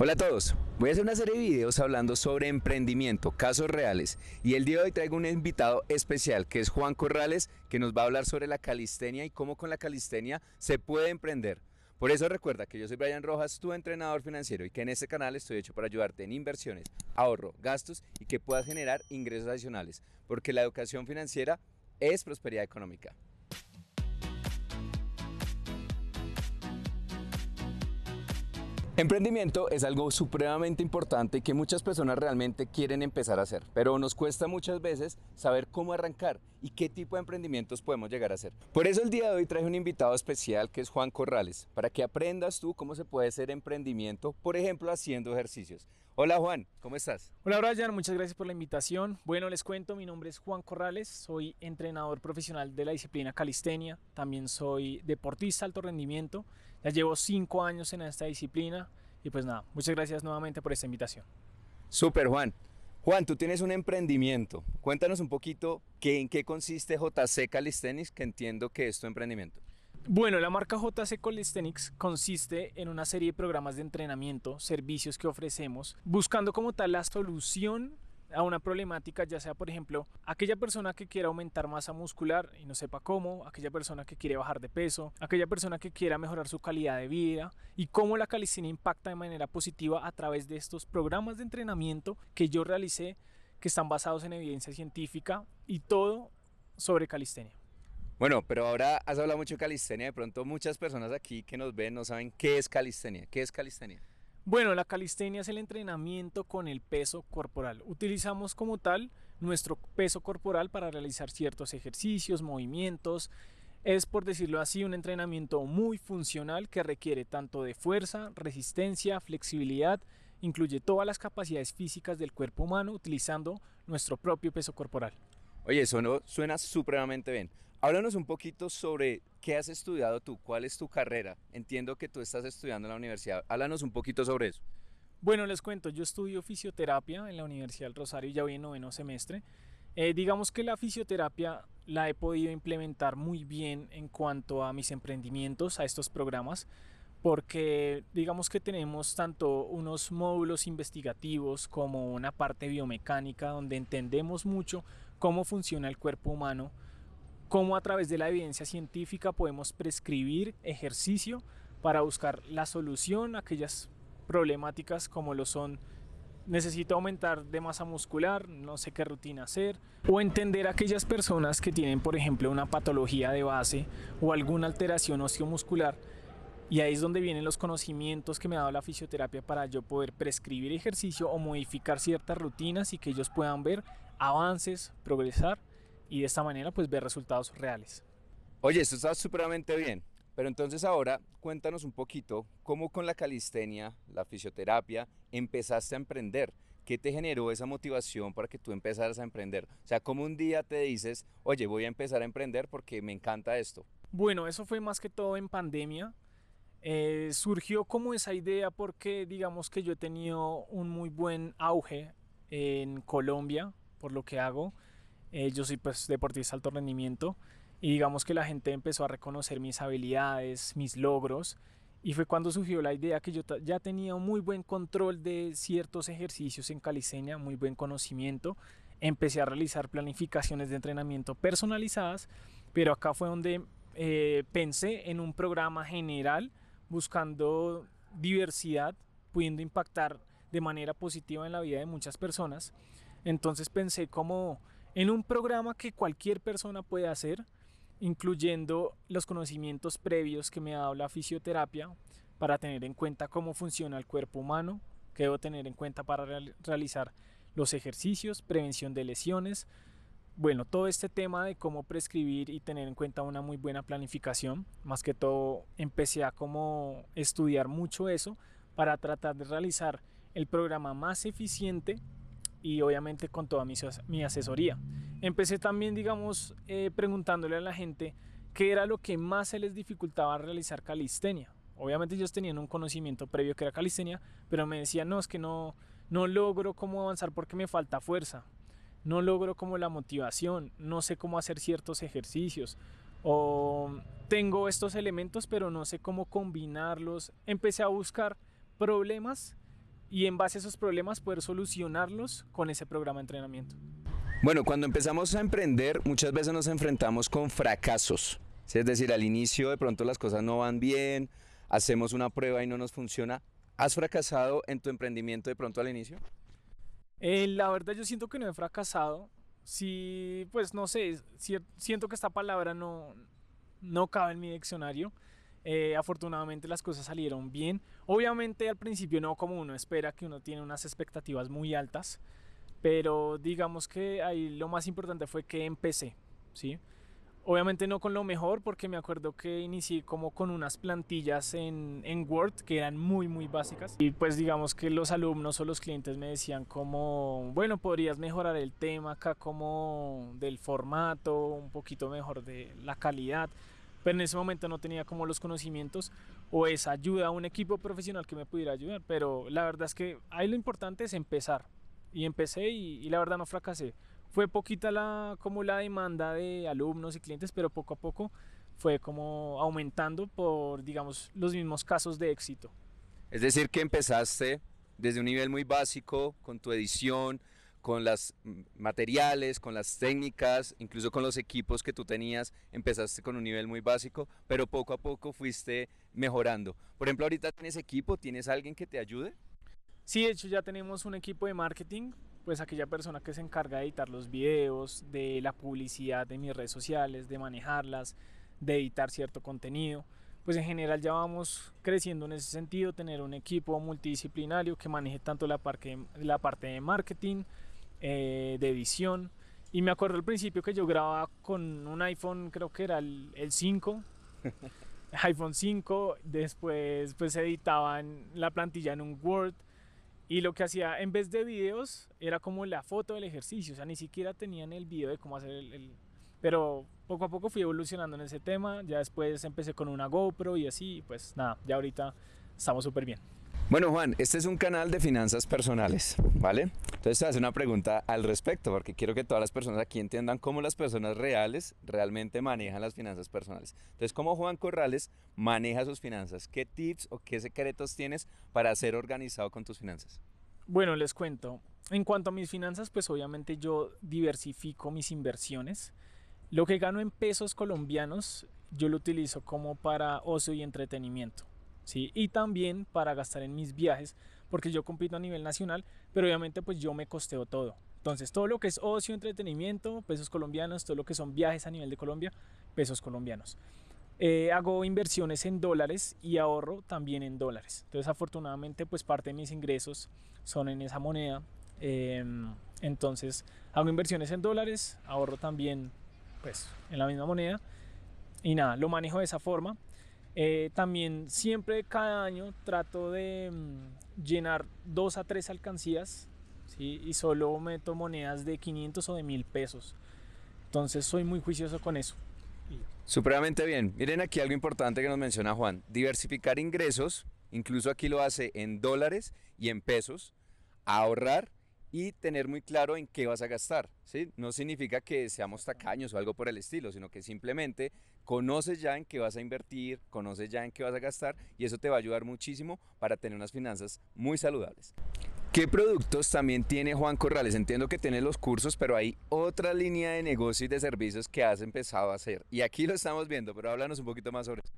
Hola a todos, voy a hacer una serie de videos hablando sobre emprendimiento, casos reales y el día de hoy traigo un invitado especial que es Juan Corrales que nos va a hablar sobre la calistenia y cómo con la calistenia se puede emprender. Por eso recuerda que yo soy Brian Rojas, tu entrenador financiero y que en este canal estoy hecho para ayudarte en inversiones, ahorro, gastos y que puedas generar ingresos adicionales porque la educación financiera es prosperidad económica. Emprendimiento es algo supremamente importante y que muchas personas realmente quieren empezar a hacer, pero nos cuesta muchas veces saber cómo arrancar y qué tipo de emprendimientos podemos llegar a hacer. Por eso el día de hoy traje un invitado especial que es Juan Corrales, para que aprendas tú cómo se puede hacer emprendimiento, por ejemplo, haciendo ejercicios. Hola Juan, ¿cómo estás? Hola Brian, muchas gracias por la invitación. Bueno, les cuento, mi nombre es Juan Corrales, soy entrenador profesional de la disciplina calistenia, también soy deportista alto rendimiento ya llevo cinco años en esta disciplina y pues nada, muchas gracias nuevamente por esta invitación. Super Juan. Juan, tú tienes un emprendimiento. Cuéntanos un poquito qué en qué consiste JC Calisthenics, que entiendo que es tu emprendimiento. Bueno, la marca JC Calisthenics consiste en una serie de programas de entrenamiento, servicios que ofrecemos, buscando como tal la solución a una problemática, ya sea por ejemplo aquella persona que quiera aumentar masa muscular y no sepa cómo, aquella persona que quiere bajar de peso, aquella persona que quiera mejorar su calidad de vida y cómo la calistenia impacta de manera positiva a través de estos programas de entrenamiento que yo realicé que están basados en evidencia científica y todo sobre calistenia. Bueno, pero ahora has hablado mucho de calistenia, de pronto muchas personas aquí que nos ven no saben qué es calistenia. ¿Qué es calistenia? Bueno, la calistenia es el entrenamiento con el peso corporal. Utilizamos como tal nuestro peso corporal para realizar ciertos ejercicios, movimientos. Es, por decirlo así, un entrenamiento muy funcional que requiere tanto de fuerza, resistencia, flexibilidad, incluye todas las capacidades físicas del cuerpo humano utilizando nuestro propio peso corporal. Oye, eso no suena supremamente bien. Háblanos un poquito sobre qué has estudiado tú, cuál es tu carrera. Entiendo que tú estás estudiando en la universidad. Háblanos un poquito sobre eso. Bueno, les cuento, yo estudio fisioterapia en la Universidad del Rosario, ya voy en noveno semestre. Eh, digamos que la fisioterapia la he podido implementar muy bien en cuanto a mis emprendimientos, a estos programas, porque digamos que tenemos tanto unos módulos investigativos como una parte biomecánica donde entendemos mucho cómo funciona el cuerpo humano cómo a través de la evidencia científica podemos prescribir ejercicio para buscar la solución a aquellas problemáticas como lo son necesito aumentar de masa muscular, no sé qué rutina hacer, o entender a aquellas personas que tienen, por ejemplo, una patología de base o alguna alteración osteomuscular. Y ahí es donde vienen los conocimientos que me ha dado la fisioterapia para yo poder prescribir ejercicio o modificar ciertas rutinas y que ellos puedan ver avances, progresar y de esta manera pues ver resultados reales. Oye, eso está supremamente bien, pero entonces ahora cuéntanos un poquito cómo con la calistenia, la fisioterapia, empezaste a emprender. ¿Qué te generó esa motivación para que tú empezaras a emprender? O sea, ¿cómo un día te dices, oye, voy a empezar a emprender porque me encanta esto? Bueno, eso fue más que todo en pandemia. Eh, surgió como esa idea porque digamos que yo he tenido un muy buen auge en Colombia por lo que hago yo soy pues deportista alto rendimiento y digamos que la gente empezó a reconocer mis habilidades, mis logros y fue cuando surgió la idea que yo ya tenía un muy buen control de ciertos ejercicios en calistenia, muy buen conocimiento. Empecé a realizar planificaciones de entrenamiento personalizadas, pero acá fue donde eh, pensé en un programa general buscando diversidad, pudiendo impactar de manera positiva en la vida de muchas personas. Entonces pensé como en un programa que cualquier persona puede hacer, incluyendo los conocimientos previos que me ha dado la fisioterapia para tener en cuenta cómo funciona el cuerpo humano, que debo tener en cuenta para realizar los ejercicios, prevención de lesiones, bueno, todo este tema de cómo prescribir y tener en cuenta una muy buena planificación, más que todo empecé a como estudiar mucho eso para tratar de realizar el programa más eficiente y obviamente con toda mi, asesoría. Empecé también, digamos, eh, preguntándole a la gente qué era lo que más se les dificultaba realizar calistenia. Obviamente ellos tenían un conocimiento previo que era calistenia, pero me decían, no, es que no, no logro cómo avanzar porque me falta fuerza, no logro como la motivación, no sé cómo hacer ciertos ejercicios, o tengo estos elementos pero no sé cómo combinarlos. Empecé a buscar problemas y en base a esos problemas poder solucionarlos con ese programa de entrenamiento. Bueno, cuando empezamos a emprender muchas veces nos enfrentamos con fracasos, es decir, al inicio de pronto las cosas no van bien, hacemos una prueba y no nos funciona. ¿Has fracasado en tu emprendimiento de pronto al inicio? Eh, la verdad yo siento que no he fracasado. si pues no sé, siento que esta palabra no, no cabe en mi diccionario. Eh, afortunadamente las cosas salieron bien. Obviamente al principio no como uno espera, que uno tiene unas expectativas muy altas, pero digamos que ahí lo más importante fue que empecé, ¿sí? Obviamente no con lo mejor, porque me acuerdo que inicié como con unas plantillas en, en, Word que eran muy, muy básicas. Y pues digamos que los alumnos o los clientes me decían como, bueno, podrías mejorar el tema acá como del formato, un poquito mejor de la calidad pero en ese momento no tenía como los conocimientos o esa ayuda a un equipo profesional que me pudiera ayudar, pero la verdad es que ahí lo importante es empezar y empecé y, y la verdad no fracasé. Fue poquita la, como la demanda de alumnos y clientes, pero poco a poco fue como aumentando por, digamos, los mismos casos de éxito. Es decir, que empezaste desde un nivel muy básico con tu edición, con los materiales, con las técnicas, incluso con los equipos que tú tenías, empezaste con un nivel muy básico, pero poco a poco fuiste mejorando. Por ejemplo, ahorita tienes equipo, ¿tienes alguien que te ayude? Sí, de hecho ya tenemos un equipo de marketing, pues aquella persona que se encarga de editar los videos, de la publicidad de mis redes sociales, de manejarlas, de editar cierto contenido. Pues en general ya vamos creciendo en ese sentido, tener un equipo multidisciplinario que maneje tanto la, parte, la parte de marketing, eh, de edición. Y me acuerdo al principio que yo grababa con un iPhone, creo que era el, 5, iPhone 5, después pues editaban la plantilla en un Word y lo que hacía en vez de videos era como la foto del ejercicio, o sea, ni siquiera tenían el video de cómo hacer el, el... Pero poco a poco fui evolucionando en ese tema, ya después empecé con una GoPro y así, pues nada, ya ahorita estamos súper bien. Bueno, Juan, este es un canal de finanzas personales, ¿vale? Entonces te hace una pregunta al respecto, porque quiero que todas las personas aquí entiendan cómo las personas reales realmente manejan las finanzas personales. Entonces, ¿cómo Juan Corrales maneja sus finanzas? ¿Qué tips o qué secretos tienes para ser organizado con tus finanzas? Bueno, les cuento. En cuanto a mis finanzas, pues obviamente yo diversifico mis inversiones. Lo que gano en pesos colombianos, yo lo utilizo como para ocio y entretenimiento. ¿sí? Y también para gastar en mis viajes, porque yo compito a nivel nacional, pero obviamente pues yo me costeo todo. Entonces, todo lo que es ocio, entretenimiento, pesos colombianos, todo lo que son viajes a nivel de Colombia, pesos colombianos. Eh, hago inversiones en dólares y ahorro también en dólares. Entonces, afortunadamente, pues parte de mis ingresos son en esa moneda. Em, entonces, hago inversiones en dólares, ahorro también, pues, en la misma moneda. Y nada, lo manejo de esa forma. Eh, también siempre cada año trato de mm, llenar dos a tres alcancías y solo meto monedas de 500 o de 1000 pesos. Entonces soy muy juicioso con eso. Supremamente bien. Miren aquí algo importante que nos menciona Juan. Diversificar ingresos, incluso aquí lo hace en dólares y en pesos, ahorrar y tener muy claro en qué vas a gastar. ¿sí? No significa que seamos tacaños o algo por el estilo, sino que simplemente conoces ya en qué vas a invertir, conoces ya en qué vas a gastar y eso te va a ayudar muchísimo para tener unas finanzas muy saludables. ¿Qué productos también tiene Juan Corrales? Entiendo que tiene los cursos, pero hay otra línea de negocio y de servicios que has empezado a hacer. Y aquí lo estamos viendo, pero háblanos un poquito más sobre eso.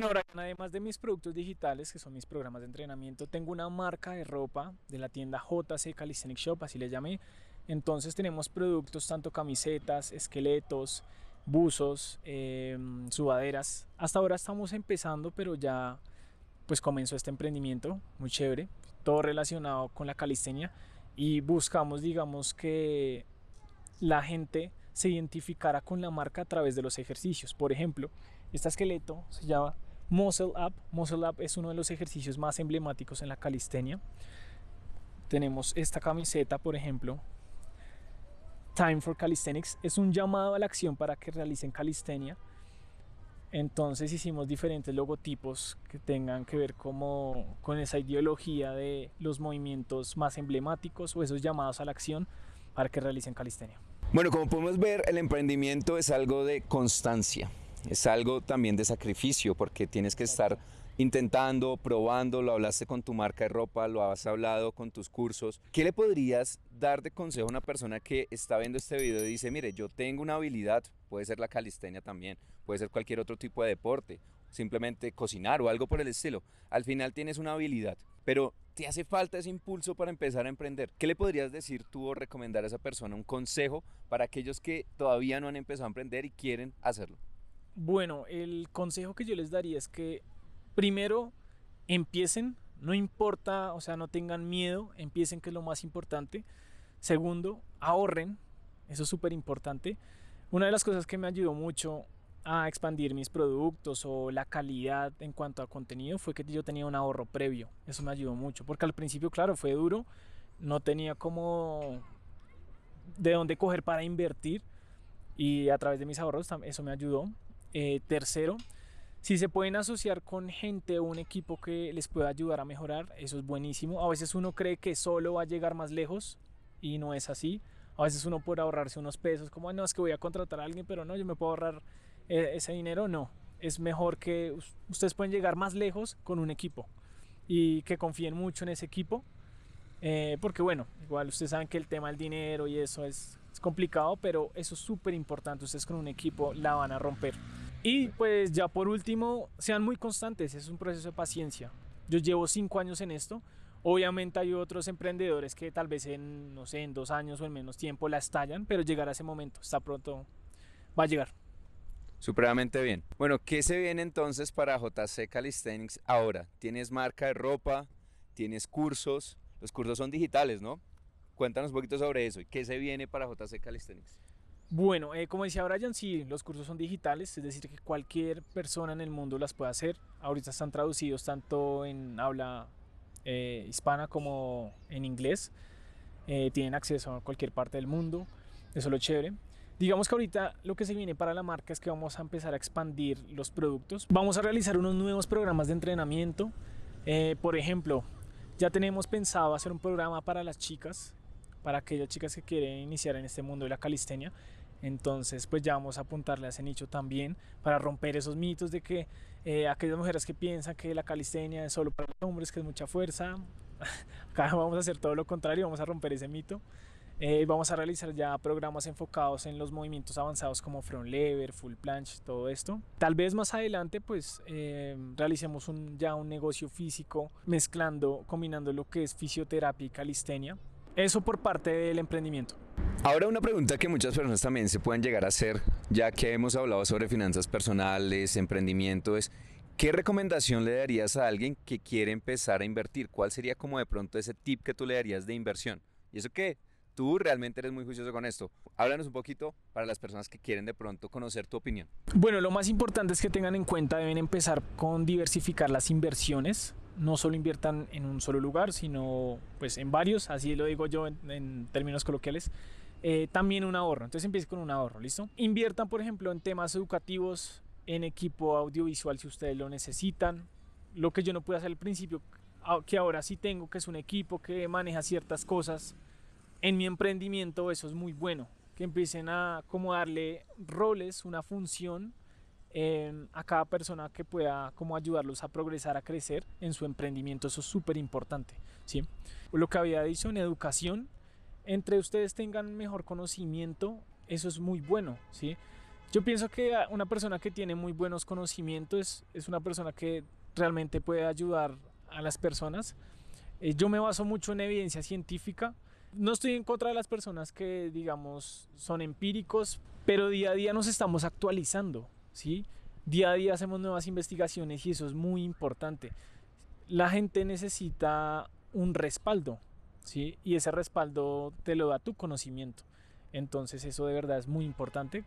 Bueno, además de mis productos digitales, que son mis programas de entrenamiento, tengo una marca de ropa de la tienda JC Calisthenic Shop, así le llamé. Entonces tenemos productos tanto camisetas, esqueletos, buzos, eh, sudaderas. Hasta ahora estamos empezando, pero ya pues comenzó este emprendimiento, muy chévere, todo relacionado con la calistenia y buscamos, digamos, que la gente se identificara con la marca a través de los ejercicios. Por ejemplo, este esqueleto se llama Muscle Up. Muscle Up es uno de los ejercicios más emblemáticos en la calistenia. Tenemos esta camiseta, por ejemplo. Time for Calisthenics es un llamado a la acción para que realicen calistenia. Entonces hicimos diferentes logotipos que tengan que ver con esa ideología de los movimientos más emblemáticos o esos llamados a la acción para que realicen calistenia. Bueno, como podemos ver, el emprendimiento es algo de constancia es algo también de sacrificio porque tienes que estar intentando, probando, lo hablaste con tu marca de ropa, lo has hablado con tus cursos. ¿Qué le podrías dar de consejo a una persona que está viendo este video y dice, mire, yo tengo una habilidad, puede ser la calistenia también, puede ser cualquier otro tipo de deporte, simplemente cocinar o algo por el estilo. Al final tienes una habilidad, pero te hace falta ese impulso para empezar a emprender. ¿Qué le podrías decir tú o recomendar a esa persona un consejo para aquellos que todavía no han empezado a emprender y quieren hacerlo? Bueno, el consejo que yo les daría es que primero empiecen, no importa, o sea, no tengan miedo, empiecen que es lo más importante. Segundo, ahorren, eso es súper importante. Una de las cosas que me ayudó mucho a expandir mis productos o la calidad en cuanto a contenido fue que yo tenía un ahorro previo. Eso me ayudó mucho, porque al principio, claro, fue duro, no tenía como de dónde coger para invertir y a través de mis ahorros eso me ayudó. Eh, tercero, si se pueden asociar con gente o un equipo que les pueda ayudar a mejorar, eso es buenísimo. A veces uno cree que solo va a llegar más lejos y no es así. A veces uno puede ahorrarse unos pesos, como no, es que voy a contratar a alguien, pero no, yo me puedo ahorrar eh, ese dinero. No, es mejor que ustedes pueden llegar más lejos con un equipo y que confíen mucho en ese equipo. Eh, porque bueno, igual ustedes saben que el tema del dinero y eso es complicado, pero eso es súper importante. Ustedes con un equipo la van a romper. Y pues ya por último, sean muy constantes, es un proceso de paciencia. Yo llevo cinco años en esto. Obviamente hay otros emprendedores que tal vez en, no sé, en dos años o en menos tiempo la estallan, pero a ese momento, está pronto, va a llegar. Supremamente bien. Bueno, ¿qué se viene entonces para JC Calisthenics ahora? Tienes marca de ropa, tienes cursos, los cursos son digitales, ¿no? Cuéntanos un poquito sobre eso qué se viene para JC Calisthenics. Bueno, eh, como decía Brian, sí, los cursos son digitales, es decir, que cualquier persona en el mundo las puede hacer. Ahorita están traducidos tanto en habla eh, hispana como en inglés. Eh, tienen acceso a cualquier parte del mundo, eso es lo chévere. Digamos que ahorita lo que se viene para la marca es que vamos a empezar a expandir los productos. Vamos a realizar unos nuevos programas de entrenamiento. por ejemplo, ya tenemos pensado hacer un programa para las chicas para aquellas chicas que quieren iniciar en este mundo de la calistenia. Entonces, pues ya vamos a apuntarle a ese nicho también para romper esos mitos de que eh, aquellas mujeres que piensan que la calistenia es solo para los hombres, que es mucha fuerza, acá vamos a hacer todo lo contrario, vamos a romper ese mito. Eh, vamos a realizar ya programas enfocados en los movimientos avanzados como front lever, full planche, todo esto. Tal vez más adelante pues eh, realicemos ya un negocio físico mezclando, combinando lo que es fisioterapia y calistenia eso por parte del emprendimiento. Ahora una pregunta que muchas personas también se pueden llegar a hacer, ya que hemos hablado sobre finanzas personales, emprendimiento, es ¿qué recomendación le darías a alguien que quiere empezar a invertir? ¿Cuál sería como de pronto ese tip que tú le darías de inversión? Y eso qué? tú realmente eres muy juicioso con esto. Háblanos un poquito para las personas que quieren de pronto conocer tu opinión. Bueno, lo más importante es que tengan en cuenta, deben empezar con diversificar las inversiones. No solo inviertan en un solo lugar, sino pues en varios, así lo digo yo en, términos coloquiales. Eh, también un ahorro, entonces empiecen con un ahorro, ¿listo? Inviertan, por ejemplo, en temas educativos, en equipo audiovisual si ustedes lo necesitan. Lo que yo no pude hacer al principio, ah, que ahora sí tengo, que es un equipo que maneja ciertas cosas, en mi emprendimiento eso es muy bueno, que empiecen a como darle roles, una función em, a cada persona que pueda como ayudarlos a progresar, a crecer en su emprendimiento. Eso es súper importante. ¿sí? Lo que había dicho en educación, entre ustedes tengan mejor conocimiento, eso es muy bueno. ¿sí? Yo pienso que una persona que tiene muy buenos conocimientos es, una persona que realmente puede ayudar a las personas. Eh, yo me baso mucho en evidencia científica no estoy en contra de las personas que, digamos, son empíricos, pero día a día nos estamos actualizando, ¿sí? Día a día hacemos nuevas investigaciones y eso es muy importante. La gente necesita un respaldo, ¿sí? Y ese respaldo te lo da tu conocimiento. Entonces eso de verdad es muy importante.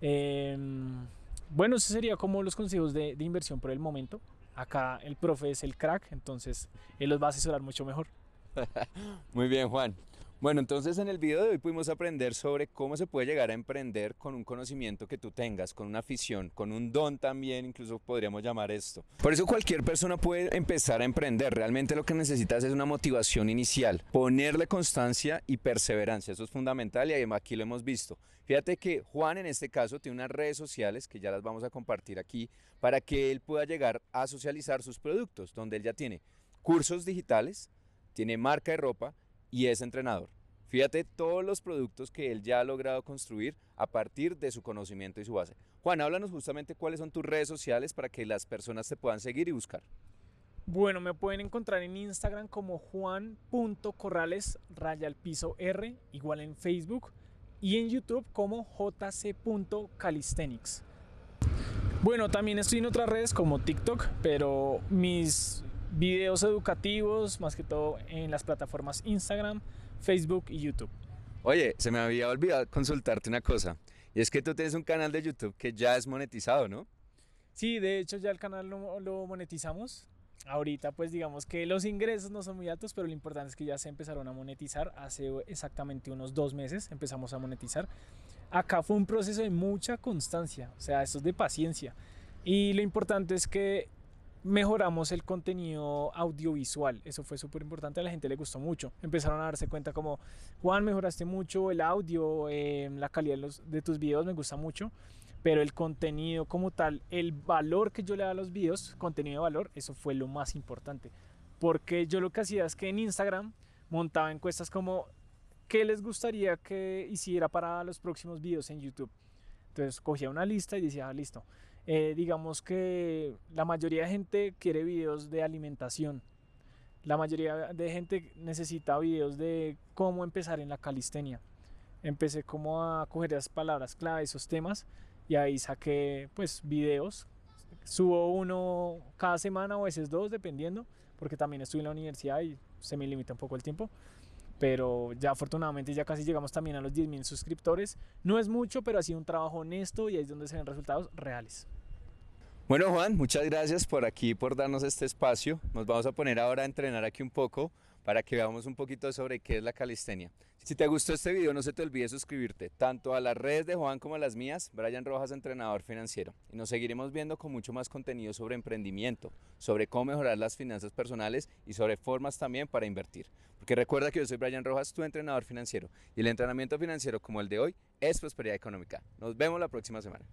Em, bueno, eso sería como los consejos de, de inversión por el momento. Acá el profe es el crack, entonces él los va a asesorar mucho mejor. Muy bien, Juan. Bueno, entonces en el video de hoy pudimos aprender sobre cómo se puede llegar a emprender con un conocimiento que tú tengas, con una afición, con un don también, incluso podríamos llamar esto. Por eso cualquier persona puede empezar a emprender. Realmente lo que necesitas es una motivación inicial, ponerle constancia y perseverancia. Eso es fundamental y además aquí lo hemos visto. Fíjate que Juan en este caso tiene unas redes sociales que ya las vamos a compartir aquí para que él pueda llegar a socializar sus productos, donde él ya tiene cursos digitales, tiene marca de ropa, y es entrenador. Fíjate todos los productos que él ya ha logrado construir a partir de su conocimiento y su base. Juan, háblanos justamente cuáles son tus redes sociales para que las personas te puedan seguir y buscar. Bueno, me pueden encontrar en Instagram como juan.corrales al piso R, igual en Facebook, y en YouTube como jc.calisthenics. Bueno, también estoy en otras redes como TikTok, pero mis videos educativos, más que todo en las plataformas Instagram, Facebook y YouTube. Oye, se me había olvidado consultarte una cosa. Y es que tú tienes un canal de YouTube que ya es monetizado, ¿no? Sí, de hecho ya el canal lo, monetizamos. Ahorita pues digamos que los ingresos no son muy altos, pero lo importante es que ya se empezaron a monetizar. Hace exactamente unos dos meses empezamos a monetizar. Acá fue un proceso de mucha constancia, o sea, esto es de paciencia. Y lo importante es que mejoramos el contenido audiovisual. Eso fue súper importante, a la gente le gustó mucho. Empezaron a darse cuenta como, Juan, mejoraste mucho el audio, em, la calidad de, tus videos me gusta mucho, pero el contenido como tal, el valor que yo le da a los videos, contenido de valor, eso fue lo más importante. Porque yo lo que hacía es que en Instagram montaba encuestas como, ¿qué les gustaría que hiciera para los próximos videos en YouTube? Entonces cogía una lista y decía, ah, listo, eh, digamos que la mayoría de gente quiere videos de alimentación. La mayoría de gente necesita videos de cómo empezar en la calistenia. Empecé como a coger esas palabras clave, esos temas, y ahí saqué pues videos. Subo uno cada semana o a veces dos, dependiendo, porque también estuve en la universidad y se me limita un poco el tiempo pero ya afortunadamente ya casi llegamos también a los 10.000 suscriptores. No es mucho, pero ha sido un trabajo honesto y ahí es donde se ven resultados reales. Bueno Juan, muchas gracias por aquí, por darnos este espacio. Nos vamos a poner ahora a entrenar aquí un poco para que veamos un poquito sobre qué es la calistenia. Si te gustó este video, no se te olvide suscribirte tanto a las redes de Juan como a las mías, Brian Rojas, entrenador financiero. Y nos seguiremos viendo con mucho más contenido sobre emprendimiento, sobre cómo mejorar las finanzas personales y sobre formas también para invertir. Porque recuerda que yo soy Brian Rojas, tu entrenador financiero. Y el entrenamiento financiero como el de hoy es prosperidad económica. Nos vemos la próxima semana.